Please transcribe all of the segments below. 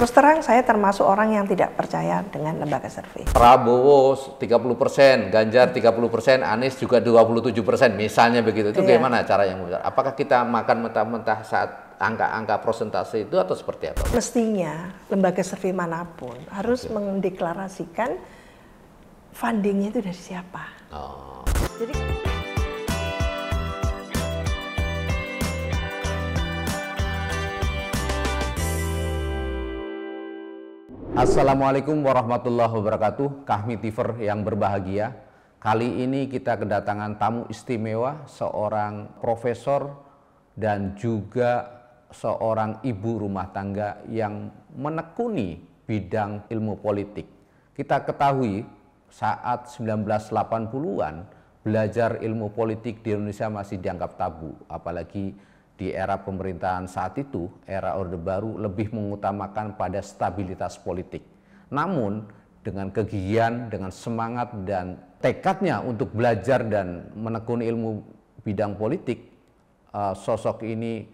terus terang saya termasuk orang yang tidak percaya dengan lembaga survei. Prabowo 30%, Ganjar 30%, Anies juga 27% misalnya begitu. Itu iya. gimana cara yang benar? Apakah kita makan mentah-mentah saat angka-angka prosentase itu atau seperti apa? Mestinya lembaga survei manapun harus okay. mendeklarasikan fundingnya itu dari siapa. Oh. Jadi Assalamualaikum warahmatullahi wabarakatuh Kami Tiver yang berbahagia Kali ini kita kedatangan tamu istimewa Seorang profesor dan juga seorang ibu rumah tangga Yang menekuni bidang ilmu politik Kita ketahui saat 1980-an Belajar ilmu politik di Indonesia masih dianggap tabu Apalagi di era pemerintahan saat itu, era Orde Baru lebih mengutamakan pada stabilitas politik. Namun, dengan kegigihan, dengan semangat dan tekadnya untuk belajar dan menekuni ilmu bidang politik, uh, sosok ini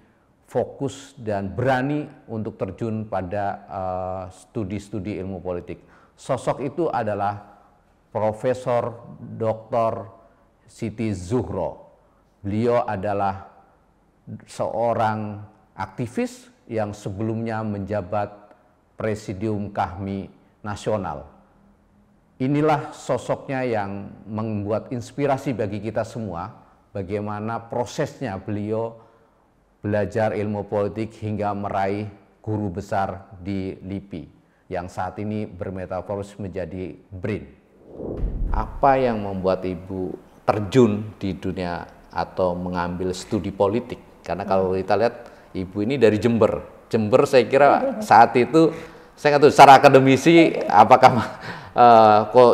fokus dan berani untuk terjun pada eh, studi-studi uh, ilmu politik. Sosok itu adalah Profesor Dr. Siti Zuhro. Beliau adalah seorang aktivis yang sebelumnya menjabat Presidium Kahmi Nasional. Inilah sosoknya yang membuat inspirasi bagi kita semua bagaimana prosesnya beliau belajar ilmu politik hingga meraih guru besar di LIPI yang saat ini bermetaforis menjadi BRIN. Apa yang membuat Ibu terjun di dunia atau mengambil studi politik? Karena kalau kita lihat ibu ini dari Jember. Jember saya kira saat itu saya nggak tahu secara akademisi apakah uh, kok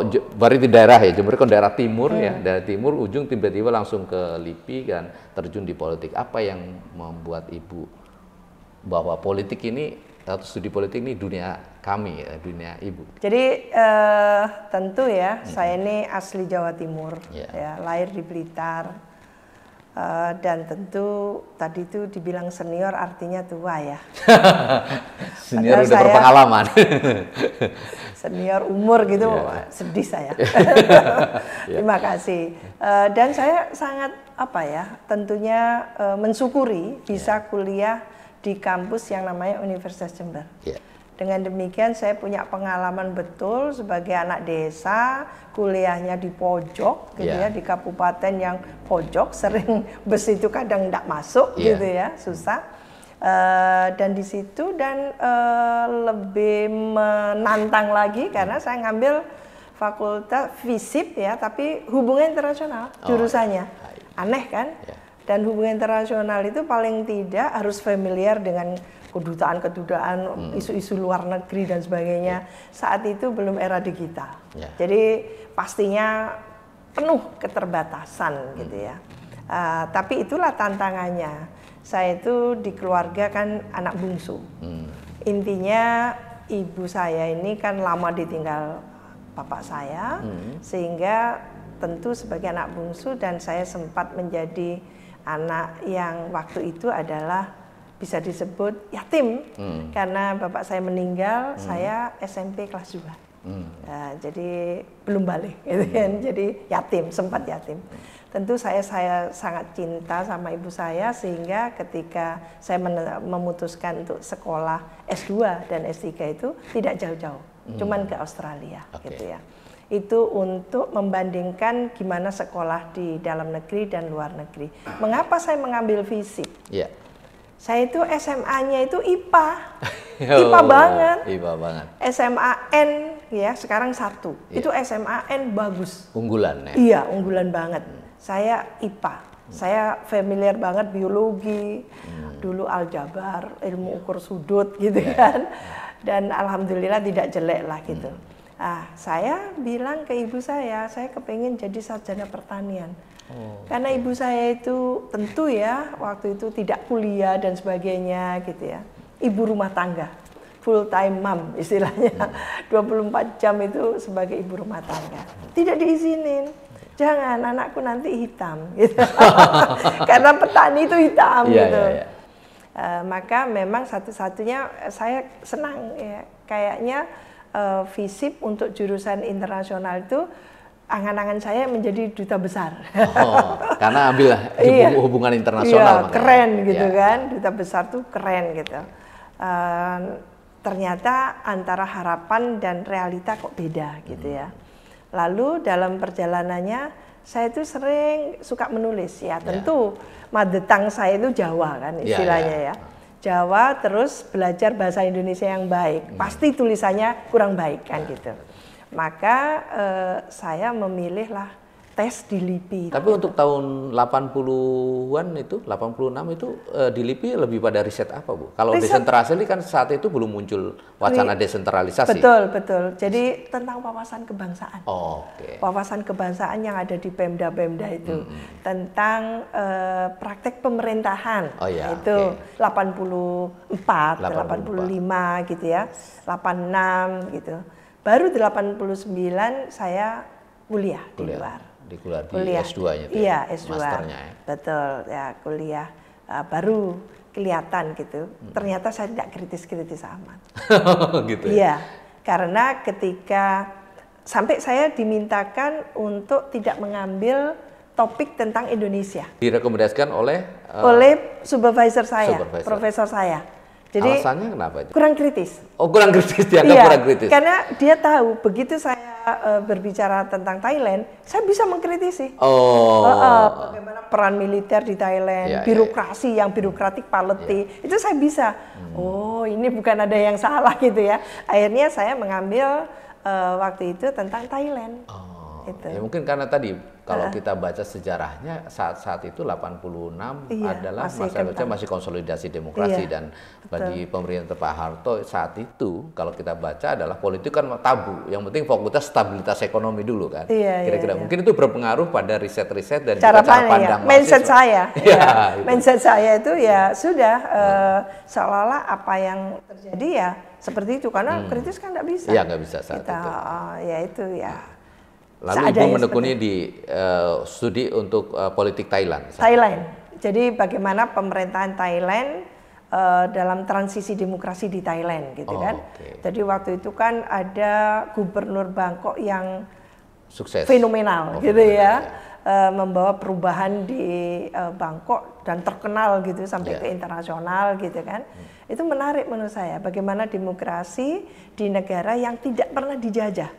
di daerah ya Jember kan daerah timur ya iya. daerah timur ujung tiba-tiba langsung ke LIPI kan terjun di politik apa yang membuat ibu bahwa politik ini atau studi politik ini dunia kami ya dunia ibu. Jadi uh, tentu ya hmm. saya ini asli Jawa Timur yeah. ya lahir di Blitar Uh, dan tentu tadi itu dibilang senior artinya tua ya. senior Padahal udah saya, berpengalaman. senior umur gitu yeah. Iya. sedih saya. yeah. Terima kasih. Uh, dan saya sangat apa ya tentunya uh, mensyukuri bisa yeah. kuliah di kampus yang namanya Universitas Jember. Yeah. Dengan demikian saya punya pengalaman betul sebagai anak desa, kuliahnya di pojok gitu yeah. ya, di kabupaten yang pojok sering bus itu kadang tidak masuk yeah. gitu ya, susah. Uh, dan di situ dan uh, lebih menantang lagi karena saya ngambil fakultas visip ya, tapi hubungan internasional oh, jurusannya. Aneh kan? Ya. Dan hubungan internasional itu paling tidak harus familiar dengan kedutaan-kedutaan, hmm. isu-isu luar negeri dan sebagainya. Ya. Saat itu belum era digital. Yeah. Jadi pastinya penuh keterbatasan hmm. gitu ya. Uh, tapi itulah tantangannya. Saya itu di keluarga kan anak bungsu. Hmm. Intinya ibu saya ini kan lama ditinggal bapak saya hmm. sehingga tentu sebagai anak bungsu dan saya sempat menjadi anak yang waktu itu adalah bisa disebut yatim hmm. karena bapak saya meninggal, hmm. saya SMP kelas 2. Hmm. Nah, jadi belum balik gitu hmm. kan. Jadi yatim, sempat yatim. Hmm. Tentu saya saya sangat cinta sama ibu saya sehingga ketika saya memutuskan untuk sekolah S2 dan S3 itu tidak jauh-jauh, hmm. cuman ke Australia okay. gitu ya. Itu untuk membandingkan gimana sekolah di dalam negeri dan luar negeri. Hmm. Mengapa saya mengambil visi Yeah saya itu SMA-nya itu IPA. IPA IPA oh, banget. IPA banget. SMA N ya, sekarang satu. Yeah. Itu N bagus. Unggulan ya. Iya, unggulan banget. Saya IPA. Hmm. Saya familiar banget biologi, hmm. dulu aljabar, ilmu yeah. ukur sudut iya. gitu yeah. kan. Dan alhamdulillah tidak jelek lah hmm. gitu. Hmm. Nah, saya bilang ke ibu saya, saya kepengen jadi sarjana pertanian. Oh. Karena ibu saya itu tentu ya waktu itu tidak kuliah dan sebagainya gitu ya. Ibu rumah tangga, full time mom istilahnya. Hmm. 24 jam itu sebagai ibu rumah tangga. Tidak diizinin. Jangan anakku nanti hitam gitu. Karena petani itu hitam yeah, gitu. Yeah, yeah. Uh, maka memang satu-satunya eh, saya senang ya kayaknya uh, visip untuk jurusan internasional itu angan-angan saya menjadi duta besar. Oh, karena ambil iya. hubung hubungan internasional. Iya, keren iya. gitu ya. kan, duta besar tuh keren gitu. Uh, ternyata antara harapan dan realita kok beda gitu ya. Hmm. Lalu dalam perjalanannya saya itu sering suka menulis ya, ya. tentu yeah. madetang saya itu Jawa kan ya, istilahnya yeah, yeah. ya. Jawa terus belajar bahasa Indonesia yang baik. Hmm. Pasti tulisannya kurang baik kan gitu. Maka eh, saya memilihlah tes di LIPI. Tapi untuk tahun 80-an itu, 86 itu eh, di LIPI lebih pada riset apa, Bu? Kalau riset. desentralisasi kan saat itu belum muncul wacana desentralisasi. Betul, betul. Jadi tentang wawasan kebangsaan. Oh, Oke. Okay. Wawasan kebangsaan yang ada di Pemda-Pemda itu. -hmm. Tentang eh, praktek pemerintahan. Oh iya. Itu okay. 84, 84, 85 gitu ya. 86 gitu Baru 89 saya kuliah, kuliah. di luar. Di kuliah, di S2-nya. Iya, S2. ya. Betul, ya kuliah. Uh, baru kelihatan gitu. Hmm. Ternyata saya tidak kritis-kritis amat. Oh, gitu ya. Iya. Karena ketika sampai saya dimintakan untuk tidak mengambil topik tentang Indonesia. Direkomendasikan oleh uh, oleh supervisor saya, supervisor. profesor saya. Jadi alasannya kenapa itu? Kurang kritis. Oh, kurang kritis dia iya, kurang kritis. Karena dia tahu begitu saya uh, berbicara tentang Thailand, saya bisa mengkritisi. Oh. Uh, uh, bagaimana peran militer di Thailand, yeah, iya, iya. birokrasi yeah. yang birokratik paleti. yeah. Itu saya bisa. Hmm. Oh, ini bukan ada yang salah gitu ya. Akhirnya saya mengambil uh, waktu itu tentang Thailand. Oh itu. ya mungkin karena tadi kalau uh. kita baca sejarahnya saat saat itu 86 iya, adalah masih masa kentang. masih konsolidasi demokrasi iya, dan betul. bagi pemerintah Pak Harto saat itu kalau kita baca adalah politik kan tabu yang penting fokusnya stabilitas ekonomi dulu kan kira-kira iya, iya, iya, mungkin itu berpengaruh pada riset-riset dan cara, cara pandang iya. mindset saya ya, ya mindset saya itu ya iya. sudah hmm. uh, seolah-olah apa yang terjadi ya seperti itu karena hmm. kritis kan tidak bisa. ya nggak bisa saat kita, itu. uh, ya itu ya nah. Lalu Seadanya Ibu menekuni di uh, studi untuk uh, politik Thailand. Thailand. Jadi bagaimana pemerintahan Thailand eh, dalam transisi demokrasi di Thailand gitu oh, kan. Okay. Jadi waktu itu kan ada gubernur Bangkok yang sukses fenomenal oh, gitu ya. fenomenal, ya. ya. Uh, membawa perubahan di uh, Bangkok dan terkenal gitu sampai yeah. ke internasional gitu kan. Hmm. Itu menarik menurut saya bagaimana demokrasi di negara yang tidak pernah dijajah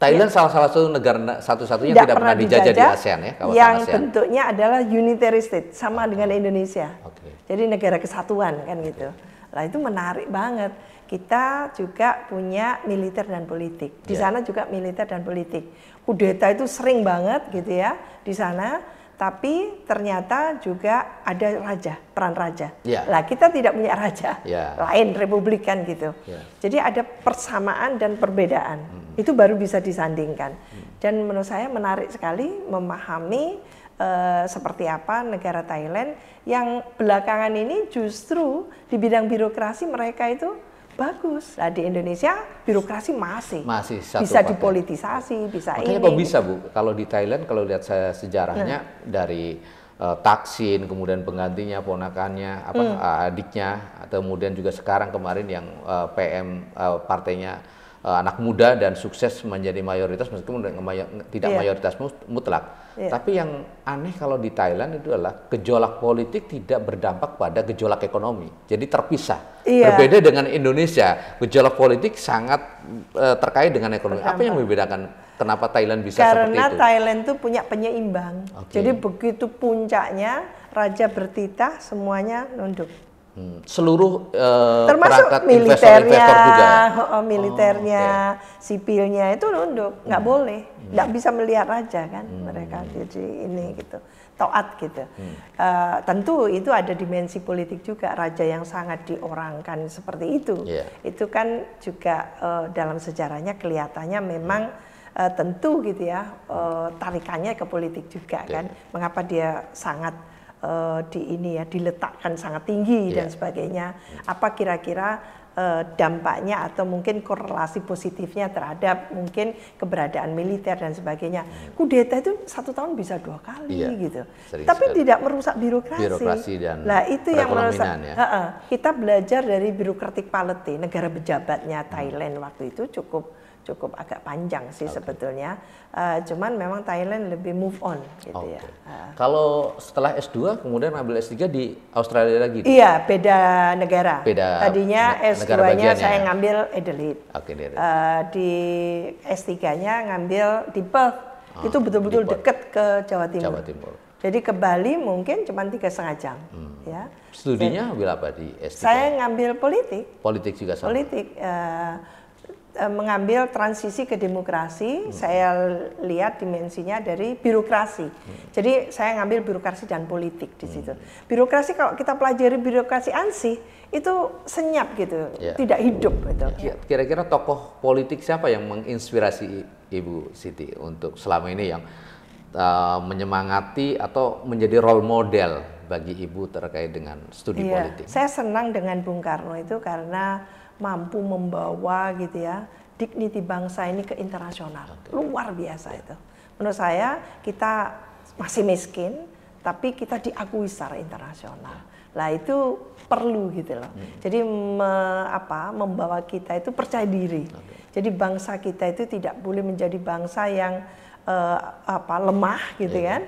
Thailand ya. salah satu negara satu-satunya tidak, tidak pernah dijajah, dijajah di ASEAN ya, kawasan yang ASEAN. bentuknya adalah unitary state sama dengan Indonesia. Okay. Jadi negara kesatuan kan gitu. Lah itu menarik banget. Kita juga punya militer dan politik. Di yeah. sana juga militer dan politik. Kudeta itu sering banget gitu ya di sana tapi ternyata juga ada raja, peran raja. Yeah. Ya. Nah, kita tidak punya raja, yeah. lain republikan gitu. Yeah. Jadi ada persamaan dan perbedaan. Mm. Itu baru bisa disandingkan. Mm. Dan menurut saya menarik sekali memahami uh, seperti apa negara Thailand yang belakangan ini justru di bidang birokrasi mereka itu bagus. Nah, di Indonesia birokrasi masih, masih satu bisa paten. dipolitisasi, bisa Makanya ini. kok bisa bu? Kalau di Thailand, kalau lihat saya sejarahnya hmm. dari uh, Taksin, kemudian penggantinya, ponakannya, apa hmm. Eh, adiknya, atau kemudian juga sekarang kemarin yang uh, eh, PM uh, partainya Eh, anak muda dan sukses menjadi mayoritas meskipun tidak yeah. Iya. mayoritas mutlak. Yeah. Tapi yang aneh kalau di Thailand itu adalah gejolak politik tidak berdampak pada gejolak ekonomi. Jadi terpisah. Yeah. Berbeda dengan Indonesia, gejolak politik sangat uh, terkait dengan ekonomi. Berdampak. Apa yang membedakan kenapa Thailand bisa Karena seperti itu? Karena Thailand itu punya penyeimbang. Okay. Jadi begitu puncaknya raja bertitah semuanya nunduk. Hmm. seluruh uh, termasuk perangkat militernya, juga. Oh, oh militernya, oh, okay. sipilnya itu nunduk, nggak hmm. boleh, hmm. nggak hmm. bisa melihat raja kan hmm. mereka jadi ini gitu, taat gitu. Hmm. Uh, tentu itu ada dimensi politik juga raja yang sangat diorangkan seperti itu. Yeah. Itu kan juga uh, dalam sejarahnya kelihatannya memang hmm uh, tentu gitu ya uh, tarikannya ke politik juga yeah. kan mengapa dia sangat uh, di ini ya diletakkan sangat tinggi yeah. dan iya. sebagainya. Apa kira-kira uh, dampaknya atau mungkin korelasi positifnya terhadap mungkin keberadaan militer dan sebagainya. Hmm. Kudeta itu satu tahun bisa dua kali yeah. gitu. Sering Tapi sekali. tidak merusak birokrasi. Birokrasi dan Nah, itu yang merusak. Ya. Uh -uh. Kita belajar dari birokratik palete negara pejabatnya hmm. Thailand waktu itu cukup cukup agak panjang sih okay. sebetulnya. Uh, cuman memang Thailand lebih move on gitu okay. ya. Uh. Kalau setelah S2 kemudian ambil S3 di Australia lagi? Gitu? Iya, beda negara. Beda. Tadinya S2-nya ya. saya ngambil Adelaide. Oke, okay, uh, eh, di S3-nya ngambil di Perth. Ah, Itu betul-betul dekat ke Jawa Timur. Jawa Timur. Jadi ke Bali mungkin cuma tiga setengah jam. Hmm. Ya. Studinya ambil apa di S3? Saya ngambil politik. Politik juga sama. Politik. Uh, Eh, mengambil transisi ke demokrasi, hmm. saya lihat dimensinya dari birokrasi. Hmm. Jadi saya ngambil birokrasi dan politik di situ. Hmm. Birokrasi kalau kita pelajari birokrasi ansih itu senyap gitu, yeah. tidak hidup gitu. Yeah. Ya, kira-kira tokoh politik siapa yang menginspirasi Ibu Siti untuk selama ini yang uh, menyemangati atau menjadi role model bagi Ibu terkait dengan studi yeah. politik? Saya senang dengan Bung Karno itu karena mampu membawa gitu ya dignity bangsa ini ke internasional. Luar biasa ya. itu. Menurut saya kita masih miskin tapi kita diakui secara internasional. Ya. Lah itu perlu gitu loh. Hmm. Jadi me, apa membawa kita itu percaya diri. Okay. Jadi bangsa kita itu tidak boleh menjadi bangsa yang uh, apa lemah gitu yeah. kan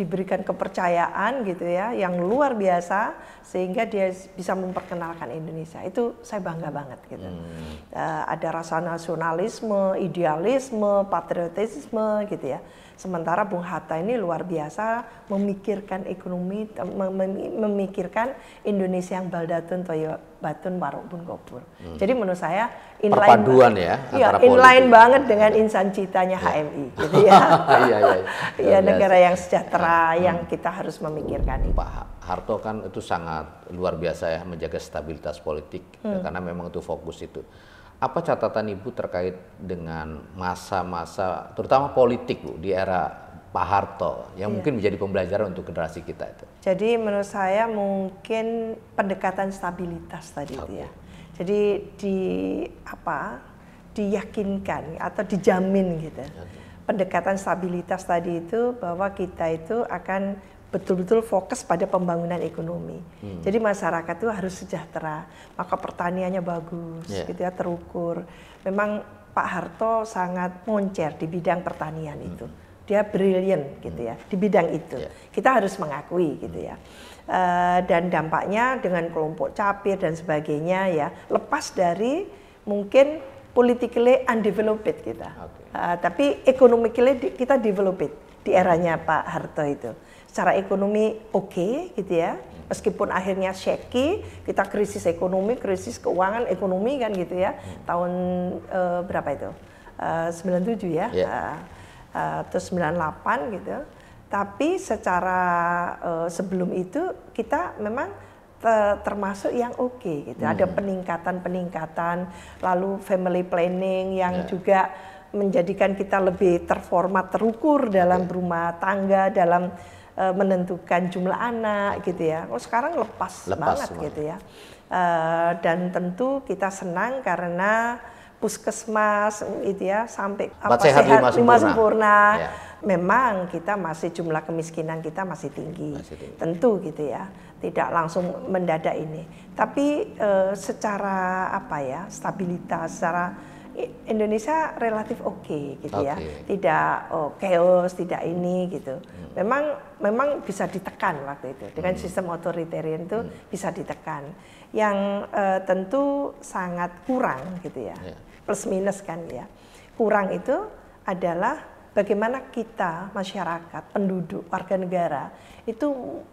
diberikan kepercayaan gitu ya yang luar biasa sehingga dia bisa memperkenalkan Indonesia itu saya bangga banget gitu hmm. uh, ada rasa nasionalisme idealisme patriotisme gitu ya Sementara Bung Hatta ini luar biasa memikirkan ekonomi, eh, memikirkan Indonesia yang baldatun toyo batun warok pun gopur. Hmm. Jadi menurut saya inline Perpaduan ya, ya inline banget dengan insan citanya ya. HMI gitu ya. ya, ya, Ya negara yang sejahtera ah, hmm. yang kita harus memikirkan. Pak Harto kan itu sangat luar biasa ya menjaga stabilitas politik ya, hmm. karena memang itu fokus itu. Apa catatan Ibu terkait dengan masa-masa terutama politik Bu di era Pak Harto yang iya. mungkin menjadi pembelajaran untuk generasi kita itu. Jadi menurut saya mungkin pendekatan stabilitas tadi okay. itu ya. Jadi di apa diyakinkan atau dijamin gitu. Okay. Pendekatan stabilitas tadi itu bahwa kita itu akan betul-betul fokus pada pembangunan ekonomi. Hmm. Jadi masyarakat itu harus sejahtera, maka pertaniannya bagus, yeah. gitu ya terukur. Memang Pak Harto sangat moncer di bidang pertanian hmm. itu. Dia brilian gitu ya hmm. di bidang itu. Yeah. Kita harus mengakui gitu ya. Uh, dan dampaknya dengan kelompok capir dan sebagainya ya lepas dari mungkin politically undeveloped kita. Okay. Uh, eh, tapi ekonomi kita developed di eranya Pak Harto itu secara ekonomi oke okay, gitu ya meskipun akhirnya shaky kita krisis ekonomi krisis keuangan ekonomi kan gitu ya hmm. tahun uh, berapa itu eh, uh, 97 ya yeah. Ya. uh, eh, uh, terus 98 gitu tapi secara uh, sebelum itu kita memang termasuk yang oke okay, gitu hmm. ada peningkatan peningkatan lalu family planning yang yeah. juga menjadikan kita lebih terformat terukur dalam yeah. rumah tangga dalam Eh, menentukan jumlah anak gitu ya. Oh sekarang lepas, lepas banget gitu semuanya. gitu ya. Uh, dan tentu kita senang karena puskesmas itu ya sampai apa sehat, sehat lima sempurna. Lima sempurna. Ya. Memang kita masih jumlah kemiskinan kita masih tinggi. masih tinggi. Tentu gitu ya. Tidak langsung mendadak ini. Tapi uh, secara apa ya? stabilitas secara Indonesia relatif oke okay, gitu okay. ya, tidak oh, chaos, tidak ini gitu. Hmm. Memang memang bisa ditekan waktu itu dengan hmm. sistem otoritarian itu hmm. bisa ditekan. Yang eh, tentu sangat kurang gitu ya, yeah. plus minus kan ya. Kurang itu adalah bagaimana kita masyarakat penduduk warga negara itu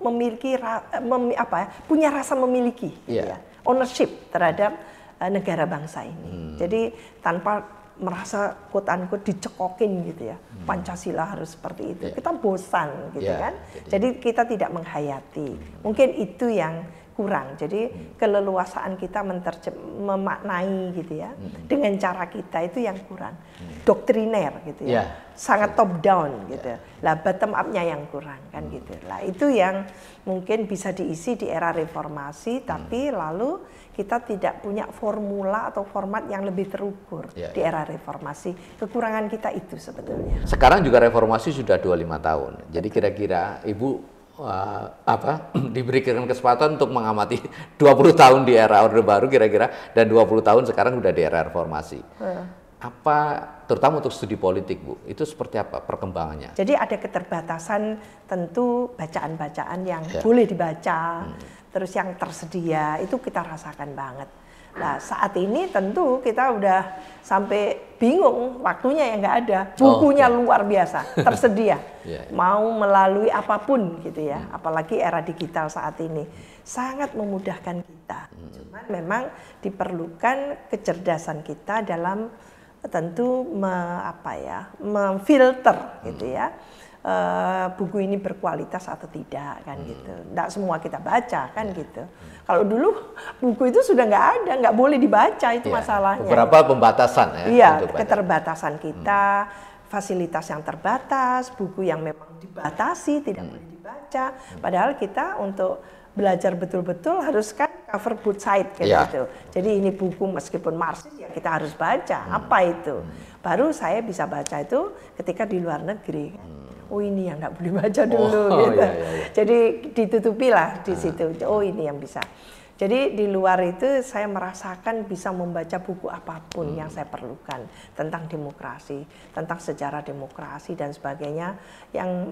memiliki mem, apa ya, punya rasa memiliki, yeah. gitu ya. ya, ownership terhadap Eh, negara bangsa ini. Hmm. Jadi tanpa merasa kutanku dicekokin gitu ya. Hmm. Pancasila harus seperti itu. Yeah. Kita bosan gitu yeah. kan. Jadi, Jadi kita tidak menghayati. Hmm. Mungkin itu yang kurang. Jadi hmm. keleluasaan kita menterjem, memaknai gitu ya hmm. dengan cara kita itu yang kurang. Hmm. Doktriner gitu ya. Yeah. Sangat top down ya. gitu. Yeah. Lah bottom up-nya yang kurang kan hmm. gitu. Lah itu yang mungkin bisa diisi di era reformasi tapi hmm. lalu kita tidak punya formula atau format yang lebih terukur ya, ya, di era reformasi. Kekurangan kita itu sebetulnya. Sekarang juga reformasi sudah 25 tahun. Jadi kira-kira Ibu uh, apa diberikan kesempatan untuk mengamati 20 tahun di era Orde Baru kira-kira dan 20 tahun sekarang sudah di era reformasi. Hmm. Apa terutama untuk studi politik Bu, itu seperti apa perkembangannya? Jadi ada keterbatasan tentu bacaan-bacaan yang ya. boleh dibaca, hmm terus yang tersedia itu kita rasakan banget. Nah saat ini tentu kita udah sampai bingung waktunya yang nggak ada, oh, bukunya oh, okay. luar biasa tersedia, yeah, yeah. mau melalui apapun gitu ya, hmm. apalagi era digital saat ini sangat memudahkan kita. Hmm. Cuman memang diperlukan kecerdasan kita dalam tentu me, apa ya memfilter gitu hmm. gitu ya Eh, buku ini berkualitas atau tidak kan hmm. gitu. Tidak semua kita baca kan iya. gitu. Hmm. Kalau dulu buku itu sudah nggak ada, nggak boleh dibaca itu yeah. masalahnya. Beberapa pembatasan ya. Iya, keterbatasan hmm. kita, hmm. fasilitas yang terbatas, buku yang memang dibatasi tidak hmm. boleh dibaca. Hmm. Padahal kita untuk belajar betul-betul harus kan cover both side kayak yeah. gitu. Jadi ini buku meskipun Marxis ya kita harus baca hmm. apa itu. Hmm. Baru saya bisa baca itu ketika di luar negeri. Hmm oh ini yang nggak boleh baca oh, dulu oh, gitu. Iya, iya, iya. Jadi ditutupi lah di situ. Oh ini yang bisa. Jadi di luar itu saya merasakan bisa membaca buku apapun hmm. yang saya perlukan tentang demokrasi, tentang sejarah demokrasi dan sebagainya yang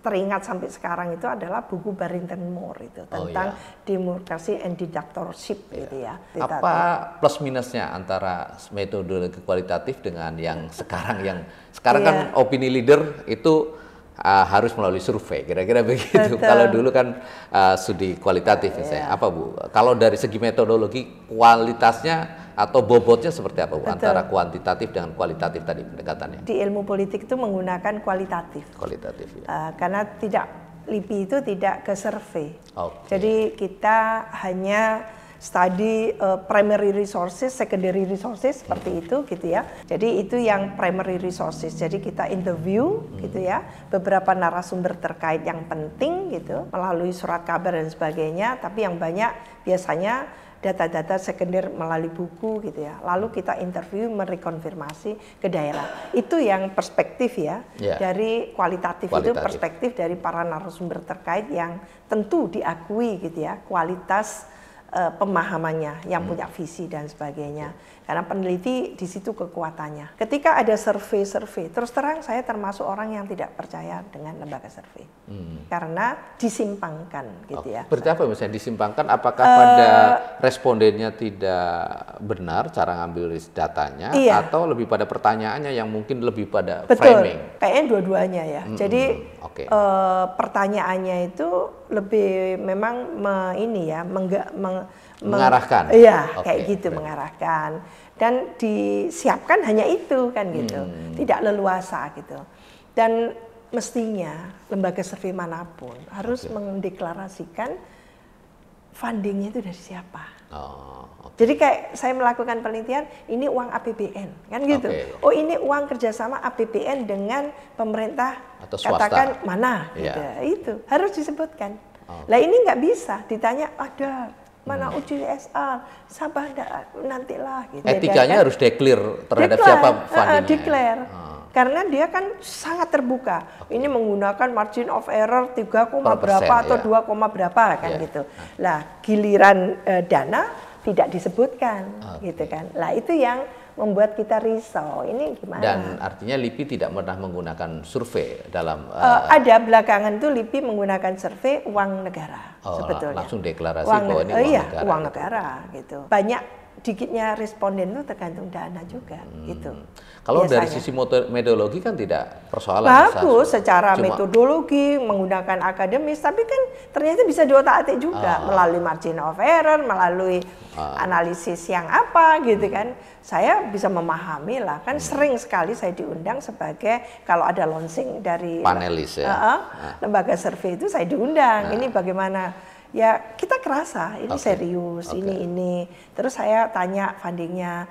teringat sampai sekarang itu adalah buku Barrington Moore itu oh, tentang iya. demokrasi and dictatorship iya. gitu ya. Apa Apa plus minusnya antara metode kualitatif dengan yang sekarang yang sekarang iya. kan opini leader itu uh, harus melalui survei, kira-kira begitu. Betul. Kalau dulu kan uh, studi kualitatif iya. misalnya, yeah. apa Bu? Kalau dari segi metodologi kualitasnya atau bobotnya seperti apa Bu Betul. antara kuantitatif dengan kualitatif tadi pendekatannya? Di ilmu politik itu menggunakan kualitatif. Kualitatif ya. Uh, karena tidak LIPI itu tidak ke survei. Okay. Jadi kita hanya study uh, primary resources, secondary resources seperti itu gitu ya. Jadi itu yang primary resources. Jadi kita interview gitu ya beberapa narasumber terkait yang penting gitu melalui surat kabar dan sebagainya, tapi yang banyak biasanya data-data sekunder melalui buku gitu ya. Lalu kita interview merekonfirmasi ke daerah. Itu yang perspektif ya. Yeah. Dari kualitatif, kualitatif itu perspektif dari para narasumber terkait yang tentu diakui gitu ya kualitas Eh, pemahamannya, yang hmm. punya visi dan sebagainya. Karena peneliti di situ kekuatannya. Ketika ada survei-survei, terus terang saya termasuk orang yang tidak percaya dengan lembaga survei. Hmm. Karena disimpangkan gitu ya. Oh, berarti apa misalnya disimpangkan apakah uh, pada respondennya tidak benar cara ngambil datanya iya. atau lebih pada pertanyaannya yang mungkin lebih pada Betul. framing? Kayaknya dua-duanya ya. Hmm, Jadi hmm, hmm. okay. uh, eh, pertanyaannya itu lebih memang me, ini ya, mengga, meng, mengarahkan. Iya, okay. kayak gitu okay. mengarahkan. Dan disiapkan hanya itu kan gitu. Hmm. Tidak leluasa gitu. Dan mestinya lembaga survei manapun harus okay. mendeklarasikan fundingnya itu dari siapa. Oh, okay. Jadi kayak saya melakukan penelitian, ini uang APBN, kan gitu. Okay. Oh ini uang kerjasama APBN dengan pemerintah Atau swasta. katakan mana, yeah. gitu. itu harus disebutkan. Okay. Oh. Lah ini nggak bisa, ditanya ada mana hmm. uji CSR sabar nantilah gitu. Etikanya kan, harus declare terhadap declare, siapa fundingnya. declare. Ya? Karena dia kan sangat terbuka. Okay. Ini menggunakan margin of error 3, berapa atau ya. 2, berapa kan yeah. gitu. Nah, giliran uh, dana tidak disebutkan okay. gitu kan. Nah, itu yang membuat kita risau. Ini gimana? Dan artinya LIPI tidak pernah menggunakan survei dalam uh, uh, ada belakangan tuh LIPI menggunakan survei uang negara oh, sebetulnya. Langsung deklarasi uang, bahwa ini uang iya, negara. uang negara gitu. Banyak dikitnya responden itu tergantung dana juga hmm. gitu. Kalau Biasanya. dari sisi metodologi kan tidak persoalan. Bagus secara Cuma, metodologi menggunakan akademis, tapi kan ternyata bisa diotak-atik juga uh, melalui margin of error, melalui uh, analisis yang apa gitu uh, kan. Hmm saya bisa memahami lah kan hmm. sering sekali saya diundang sebagai kalau ada launching dari panelis ya. Uh nah. lembaga survei itu saya diundang. Nah. Ini bagaimana? Ya kita kerasa ini okay. serius, okay. ini ini. Terus saya tanya fundingnya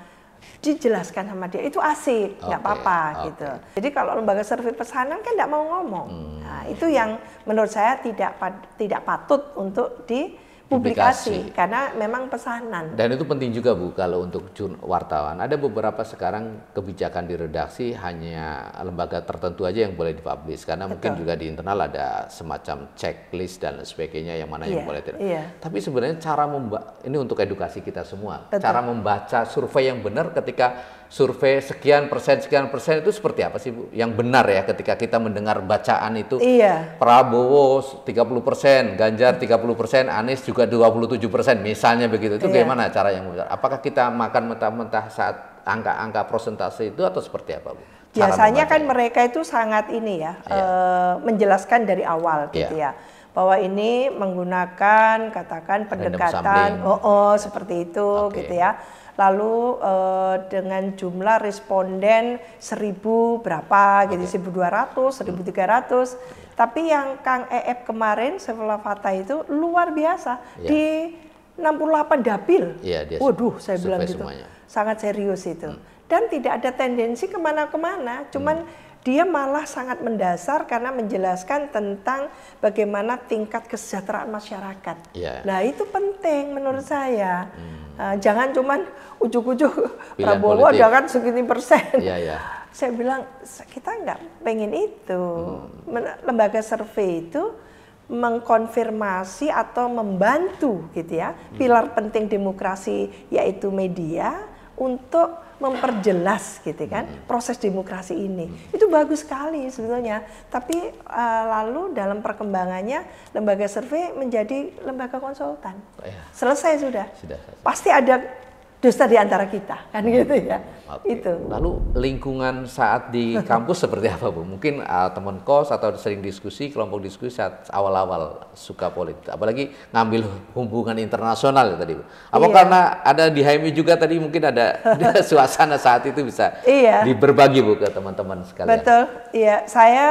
dijelaskan sama dia itu asik nggak okay, apa-apa okay. gitu jadi kalau lembaga survei pesanan kan nggak mau ngomong hmm. nah, itu yang menurut saya tidak tidak patut untuk di publikasi, publikasi karena memang pesanan. Dan itu penting juga Bu kalau untuk wartawan. Ada beberapa sekarang kebijakan di redaksi hanya lembaga tertentu aja yang boleh dipublish karena Betul. mungkin juga di internal ada semacam checklist dan sebagainya yang mana yeah, yang iya, boleh tidak. Yeah. Tapi sebenarnya cara memba ini untuk edukasi kita semua. Betul. Cara membaca survei yang benar ketika survei sekian persen sekian persen itu seperti apa sih Bu? Yang benar ya ketika kita mendengar bacaan itu iya. Prabowo 30 persen, Ganjar 30 persen, Anies juga 27 persen misalnya begitu. Itu iya. bagaimana cara yang benar? Apakah kita makan mentah-mentah saat angka-angka persentase itu atau seperti apa Bu? Biasanya kan mereka itu sangat ini ya, iya. e, menjelaskan dari awal iya. gitu ya bahwa ini menggunakan katakan pendekatan oh, oh seperti itu okay. gitu ya lalu eh, dengan jumlah responden 1000 berapa gitu okay. 1200 1300 tapi yang Kang EF kemarin sebelah fata itu luar biasa yeah. di 68 dapil yeah, dia waduh saya bilang gitu semuanya. sangat serius itu hmm. dan tidak ada tendensi kemana-kemana cuman hmm dia malah sangat mendasar karena menjelaskan tentang bagaimana tingkat kesejahteraan masyarakat. Yeah. Nah itu penting menurut hmm. saya. Hmm. Uh, jangan cuman ujuk-ujuk Prabowo ada kan segini persen. Yeah, yeah. Saya bilang kita nggak pengen itu. Hmm. Lembaga survei itu mengkonfirmasi atau membantu gitu ya hmm. pilar penting demokrasi yaitu media untuk memperjelas gitu kan hmm. proses demokrasi ini hmm. itu bagus sekali sebetulnya tapi uh, lalu dalam perkembangannya lembaga survei menjadi lembaga konsultan oh, ya. selesai sudah. sudah pasti ada dosa di antara kita kan gitu ya. Okay. Itu. Lalu lingkungan saat di kampus seperti apa Bu? Mungkin uh, teman kos atau sering diskusi, kelompok diskusi saat awal-awal suka politik. Apalagi ngambil hubungan internasional ya, tadi Bu. Apa iya. karena ada di HMI juga tadi mungkin ada suasana saat itu bisa iya. diberbagi Bu ke teman-teman sekalian. Betul. Iya, saya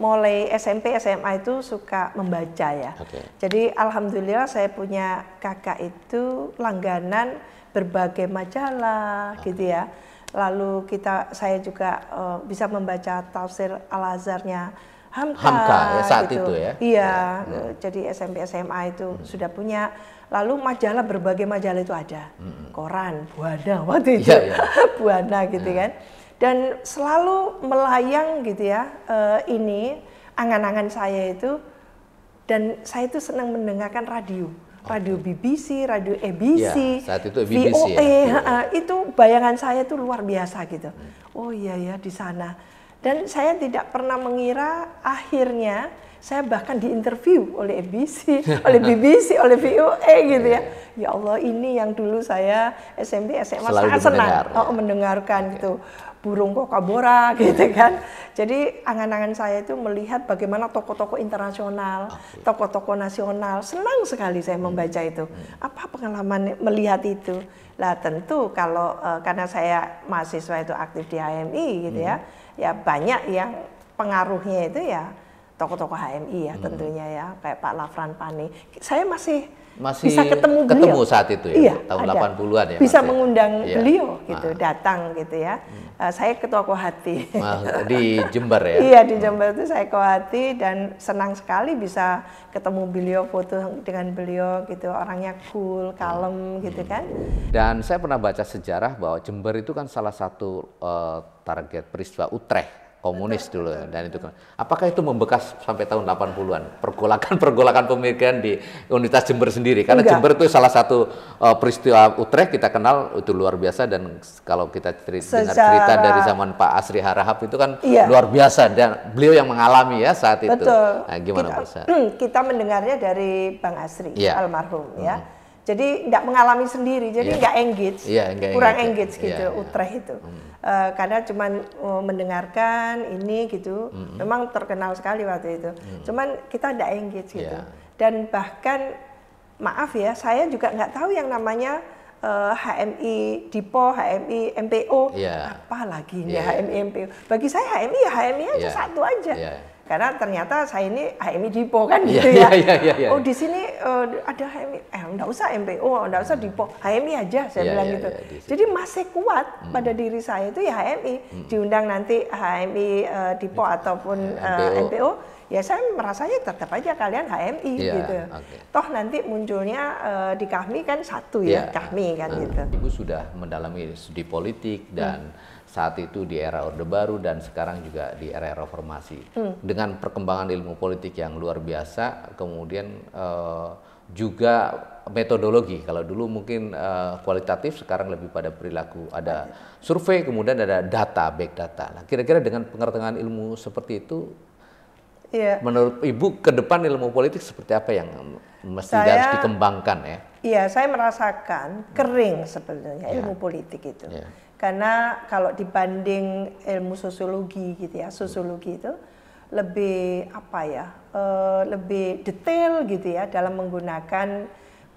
mulai SMP SMA itu suka membaca ya. Okay. Jadi alhamdulillah saya punya kakak itu langganan berbagai majalah ah. gitu ya. Lalu kita saya juga uh, bisa membaca tafsir Al-Azharnya Hamka, Hamka ya, saat gitu. itu ya. Iya, ya. Eh, ya. jadi SMP SMA itu hmm. sudah punya. Lalu majalah berbagai majalah itu ada. Hmm. hmm. Koran, Buana waktu iya, itu. Ya, ya. Buana gitu ya. kan dan selalu melayang gitu ya uh, ini angan-angan saya itu dan saya itu senang mendengarkan radio radio BBC, radio ABC, ya, itu BBC VOA, ya. Iya. itu bayangan saya itu luar biasa gitu. Hmm. Oh iya ya di sana. Dan saya tidak pernah mengira akhirnya saya bahkan diinterview oleh ABC, oleh BBC, oleh VOA gitu ya. Iya. Ya Allah ini yang dulu saya SMP, SMA Selalu sangat senang oh, mendengarkan gitu burung kokabora gitu kan. Jadi angan-angan saya itu melihat bagaimana tokoh-tokoh internasional, tokoh-tokoh nasional, senang sekali saya hmm. membaca itu. Hmm. Apa pengalaman melihat itu? Lah tentu kalau uh, karena saya mahasiswa itu aktif di HMI gitu ya, hmm. ya banyak yang pengaruhnya itu ya tokoh-tokoh HMI ya tentunya ya kayak Pak Lafran Pani. Saya masih masih bisa ketemu Ketemu saat itu ya, iya, tahun ada. 80-an ya. Bisa ya? mengundang ya. beliau ah. gitu, ah. datang gitu ya. Hmm. Uh, saya ketua Kohati. Mas, di Jember ya. iya, di Jember itu saya Kohati dan senang sekali bisa ketemu beliau, foto dengan beliau gitu. Orangnya cool, kalem hmm. gitu kan. Dan saya pernah baca sejarah bahwa Jember itu kan salah satu uh, target peristiwa Utrecht komunis dulu dan itu apakah itu membekas sampai tahun 80-an pergolakan-pergolakan pemikiran di Universitas Jember sendiri karena Enggak. Jember itu salah satu uh, peristiwa Utrecht kita kenal itu luar biasa dan kalau kita ceri Secara... dengar cerita dari zaman Pak Asri Harahap itu kan iya. luar biasa dan beliau yang mengalami ya saat Betul. itu nah, gimana kita, kita mendengarnya dari Bang Asri iya. ya. almarhum hmm. ya jadi nggak mengalami sendiri, jadi iya. nggak engage, yeah, kurang engage, engage gitu yeah, iya, iya. yeah. itu. Mm. Uh, karena cuman uh, mendengarkan ini gitu, mm. memang terkenal sekali waktu itu. Mm. Cuman kita nggak engage gitu. Yeah. Dan bahkan maaf ya, saya juga nggak tahu yang namanya uh, eh, HMI Dipo, HMI MPO, yeah. apa lagi yeah. HMI MPO. Bagi saya HMI ya HMI aja satu aja. Yeah karena ternyata saya ini HMI Dipo kan iya, gitu yeah, ya. Yeah, yeah, yeah, Oh di sini uh, ada HMI, eh nggak usah MPO, nggak usah Dipo, HMI aja saya yeah, bilang yeah, gitu. Yeah, Jadi masih kuat hmm. pada diri saya itu ya HMI. Hmm. Diundang nanti HMI uh, eh, Dipo iya. ataupun uh, MPO. Eh, MPO ya saya merasanya tetap aja kalian HMI yeah, gitu. Okay. Toh nanti munculnya uh, di kami kan satu yeah. ya, iya. kami kan uh, gitu. Ibu sudah mendalami studi politik dan hmm. saat itu di era Orde Baru dan sekarang juga di era reformasi. Hmm. Dengan perkembangan ilmu politik yang luar biasa, kemudian uh, juga metodologi. Kalau dulu mungkin uh, kualitatif, sekarang lebih pada perilaku. Ada survei, kemudian ada data, back data. Nah, kira-kira dengan pengertian ilmu seperti itu Iya. Menurut Ibu ke depan ilmu politik seperti apa yang mesti saya, harus dikembangkan ya? Iya, saya merasakan kering sebenarnya yeah. ilmu politik itu. Yeah. Karena kalau dibanding ilmu sosiologi gitu ya, hmm. sosiologi itu lebih apa ya? Uh, lebih detail gitu ya dalam menggunakan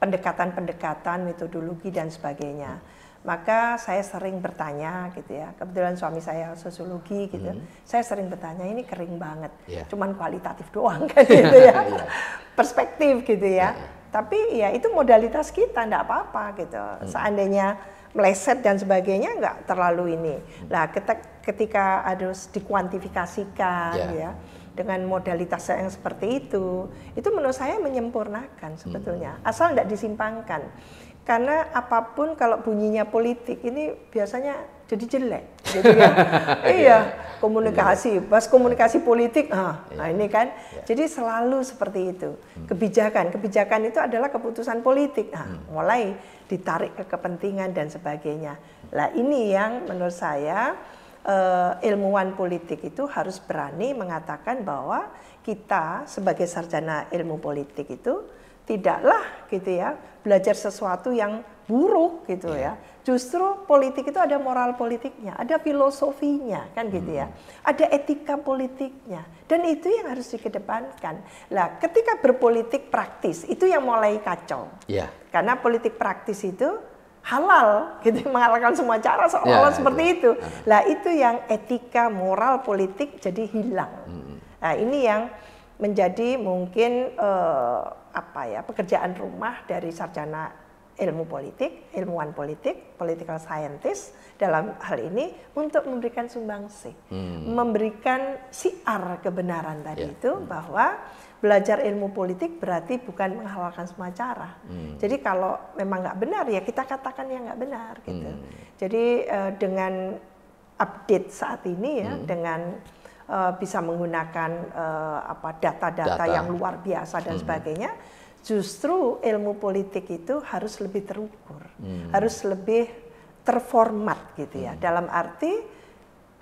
pendekatan-pendekatan metodologi dan sebagainya. Hmm maka saya sering bertanya gitu ya kebetulan suami saya sosiologi gitu hmm. saya sering bertanya ini kering banget yeah. cuman kualitatif doang kan gitu ya iya. perspektif gitu ya yeah, iya. tapi ya itu modalitas kita tidak apa-apa gitu hmm. seandainya meleset dan sebagainya nggak terlalu ini hmm. lah hmm. ketika, ketika harus dikuantifikasikan yeah. ya dengan modalitas yang seperti itu, itu menurut saya menyempurnakan sebetulnya, hmm. asal tidak disimpangkan karena apapun kalau bunyinya politik ini biasanya jadi jelek jadi ya, iya, iya komunikasi iya. pas komunikasi politik ah iya. nah ini kan jadi selalu seperti itu hmm. kebijakan kebijakan itu adalah keputusan politik nah, mulai ditarik ke kepentingan dan sebagainya lah ini yang menurut saya uh, ilmuwan politik itu harus berani mengatakan bahwa kita sebagai sarjana ilmu politik itu tidaklah gitu ya belajar sesuatu yang buruk gitu iya. ya. Justru politik itu ada moral politiknya, ada filosofinya kan gitu ya. Hmm. Ada etika politiknya dan itu yang harus dikedepankan. Lah, ketika berpolitik praktis itu yang mulai kacau. Yeah. Karena politik praktis itu halal gitu menghalalkan semua cara seolah yeah, iya, seperti iya. itu. Lah, itu yang etika moral politik jadi hilang. Hmm. Nah, ini yang menjadi mungkin eh, apa ya pekerjaan rumah dari sarjana ilmu politik, ilmuwan politik, political scientist dalam hal ini untuk memberikan sumbangsih, hmm. memberikan siar kebenaran tadi yeah. itu hmm. bahwa belajar ilmu politik berarti bukan menghalalkan semua cara. Hmm. Jadi kalau memang nggak benar ya kita katakan yang nggak benar gitu. Hmm. Jadi eh, dengan update saat ini ya hmm. dengan uh, bisa menggunakan uh, apa data-data yang luar biasa dan hmm. sebagainya justru ilmu politik itu harus lebih terukur hmm. harus lebih terformat gitu ya hmm. dalam arti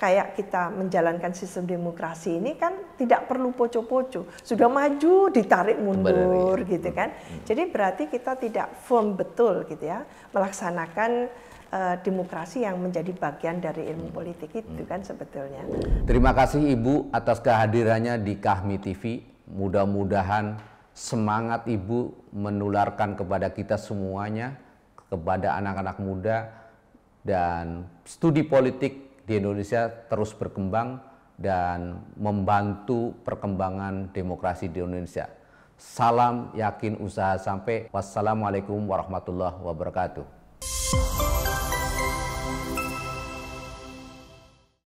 kayak kita menjalankan sistem demokrasi ini kan tidak perlu poco-poco sudah maju ditarik mundur Kembali, ya. gitu kan hmm. jadi berarti kita tidak firm betul gitu ya melaksanakan uh, demokrasi yang menjadi bagian dari ilmu hmm. politik itu hmm. kan sebetulnya. Terima kasih Ibu atas kehadirannya di Kahmi TV. Mudah-mudahan semangat Ibu menularkan kepada kita semuanya, kepada anak-anak muda dan studi politik di Indonesia terus berkembang dan membantu perkembangan demokrasi di Indonesia. Salam yakin usaha sampai. Wassalamualaikum warahmatullahi wabarakatuh.